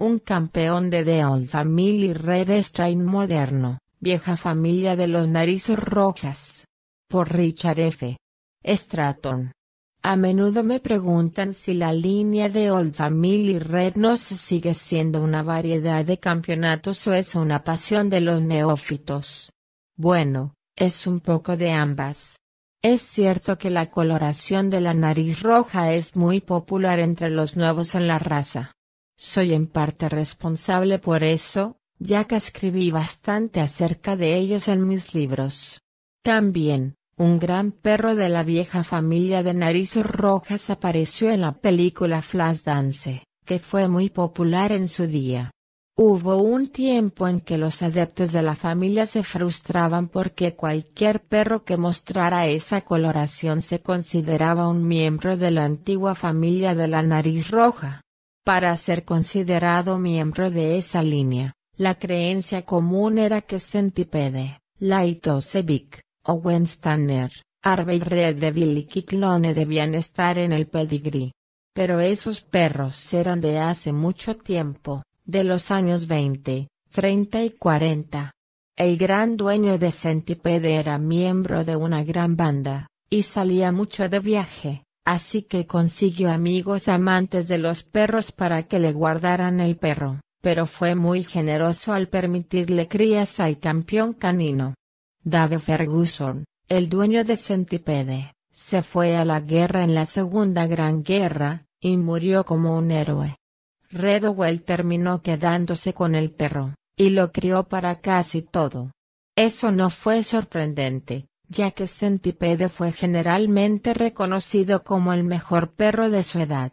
un campeón de The Old Family Red Strain moderno, vieja familia de los narices rojas. Por Richard F. Stratton. A menudo me preguntan si la línea de Old Family Red se sigue siendo una variedad de campeonatos o es una pasión de los neófitos. Bueno, es un poco de ambas. Es cierto que la coloración de la nariz roja es muy popular entre los nuevos en la raza. Soy en parte responsable por eso, ya que escribí bastante acerca de ellos en mis libros. También, un gran perro de la vieja familia de narices rojas apareció en la película Flashdance, que fue muy popular en su día. Hubo un tiempo en que los adeptos de la familia se frustraban porque cualquier perro que mostrara esa coloración se consideraba un miembro de la antigua familia de la nariz roja. Para ser considerado miembro de esa línea, la creencia común era que Centipede, Laitosevic, Owen Stanner, Harvey de y Clone debían estar en el pedigrí. Pero esos perros eran de hace mucho tiempo, de los años 20, 30 y 40. El gran dueño de Centipede era miembro de una gran banda, y salía mucho de viaje. Así que consiguió amigos amantes de los perros para que le guardaran el perro, pero fue muy generoso al permitirle crías al campeón canino. Dave Ferguson, el dueño de Centipede, se fue a la guerra en la Segunda Gran Guerra, y murió como un héroe. Redowell terminó quedándose con el perro, y lo crió para casi todo. Eso no fue sorprendente, ya que Centipede fue generalmente reconocido como el mejor perro de su edad.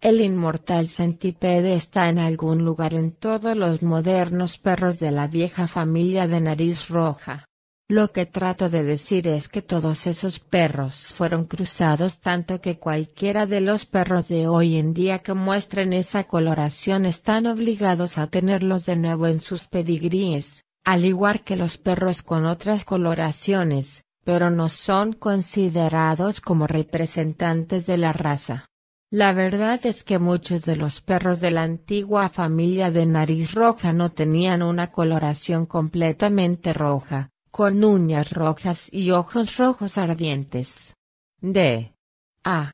El inmortal centipede está en algún lugar en todos los modernos perros de la vieja familia de nariz roja. Lo que trato de decir es que todos esos perros fueron cruzados tanto que cualquiera de los perros de hoy en día que muestren esa coloración están obligados a tenerlos de nuevo en sus pedigríes, al igual que los perros con otras coloraciones, pero no son considerados como representantes de la raza. La verdad es que muchos de los perros de la antigua familia de nariz roja no tenían una coloración completamente roja, con uñas rojas y ojos rojos ardientes. D. A.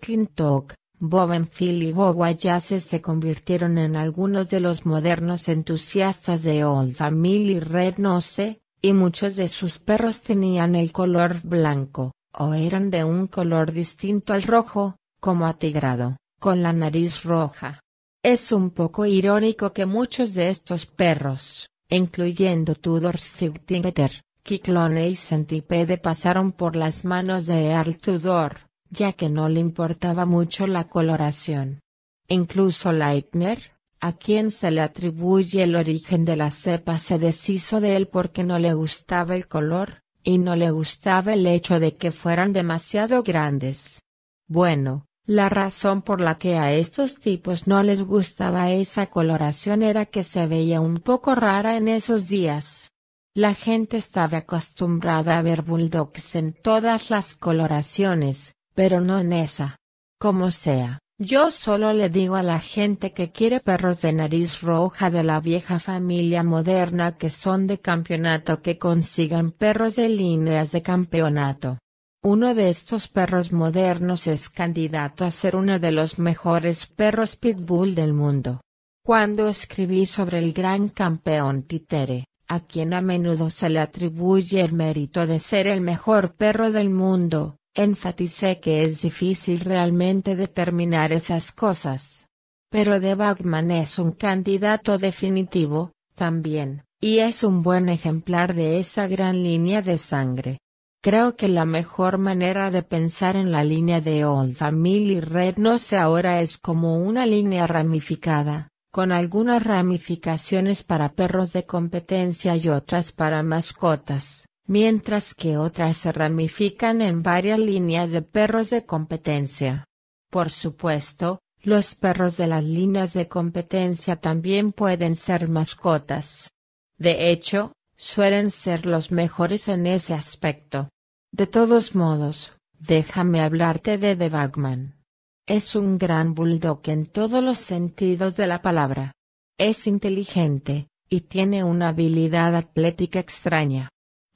Clintock, Bovenfield y Bowayases se convirtieron en algunos de los modernos entusiastas de Old Family Red Nose, y muchos de sus perros tenían el color blanco, o eran de un color distinto al rojo, como atigrado, con la nariz roja. Es un poco irónico que muchos de estos perros, incluyendo Tudors Peter, Kiklone y Centipede pasaron por las manos de Earl Tudor, ya que no le importaba mucho la coloración. Incluso Leitner, a quien se le atribuye el origen de la cepa se deshizo de él porque no le gustaba el color, y no le gustaba el hecho de que fueran demasiado grandes. Bueno, la razón por la que a estos tipos no les gustaba esa coloración era que se veía un poco rara en esos días. La gente estaba acostumbrada a ver bulldogs en todas las coloraciones, pero no en esa. Como sea, yo solo le digo a la gente que quiere perros de nariz roja de la vieja familia moderna que son de campeonato que consigan perros de líneas de campeonato. Uno de estos perros modernos es candidato a ser uno de los mejores perros pitbull del mundo. Cuando escribí sobre el gran campeón Titere, a quien a menudo se le atribuye el mérito de ser el mejor perro del mundo, Enfaticé que es difícil realmente determinar esas cosas. Pero De Bagman es un candidato definitivo, también, y es un buen ejemplar de esa gran línea de sangre. Creo que la mejor manera de pensar en la línea de Old Family Red no sé ahora es como una línea ramificada, con algunas ramificaciones para perros de competencia y otras para mascotas mientras que otras se ramifican en varias líneas de perros de competencia. Por supuesto, los perros de las líneas de competencia también pueden ser mascotas. De hecho, suelen ser los mejores en ese aspecto. De todos modos, déjame hablarte de The Bagman. Es un gran bulldog en todos los sentidos de la palabra. Es inteligente, y tiene una habilidad atlética extraña.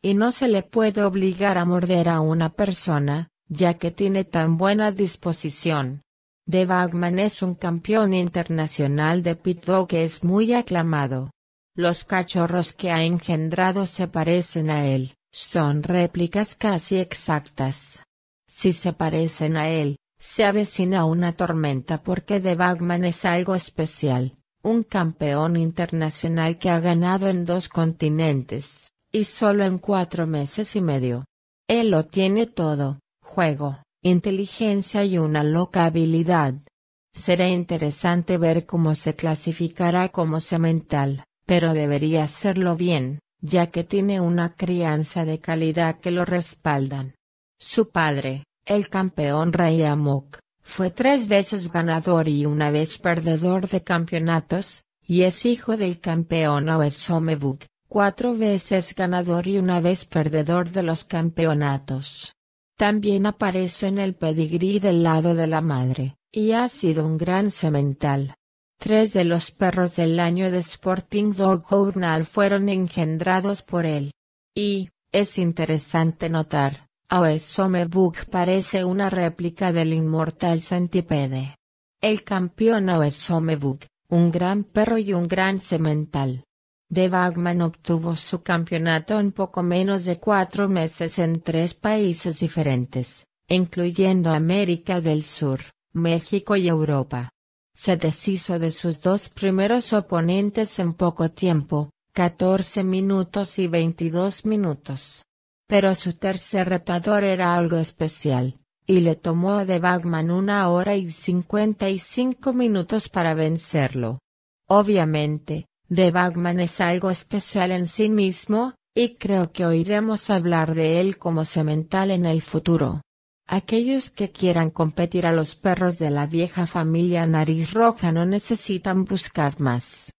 Y no se le puede obligar a morder a una persona, ya que tiene tan buena disposición. De Bagman es un campeón internacional de pit que es muy aclamado. Los cachorros que ha engendrado se parecen a él, son réplicas casi exactas. Si se parecen a él, se avecina una tormenta porque The Bagman es algo especial, un campeón internacional que ha ganado en dos continentes y solo en cuatro meses y medio. Él lo tiene todo, juego, inteligencia y una loca habilidad. Será interesante ver cómo se clasificará como semental, pero debería hacerlo bien, ya que tiene una crianza de calidad que lo respaldan. Su padre, el campeón Rey Amok, fue tres veces ganador y una vez perdedor de campeonatos, y es hijo del campeón cuatro veces ganador y una vez perdedor de los campeonatos. También aparece en el pedigrí del lado de la madre, y ha sido un gran semental. Tres de los perros del año de Sporting Dog Journal fueron engendrados por él. Y, es interesante notar, Aoesomebuk parece una réplica del inmortal centipede. El campeón Aoesomebuk, un gran perro y un gran semental, de Bagman obtuvo su campeonato en poco menos de cuatro meses en tres países diferentes, incluyendo América del Sur, México y Europa. Se deshizo de sus dos primeros oponentes en poco tiempo, 14 minutos y 22 minutos. Pero su tercer retador era algo especial, y le tomó a De Bagman una hora y 55 minutos para vencerlo. Obviamente, The Bagman es algo especial en sí mismo, y creo que oiremos hablar de él como semental en el futuro. Aquellos que quieran competir a los perros de la vieja familia nariz roja no necesitan buscar más.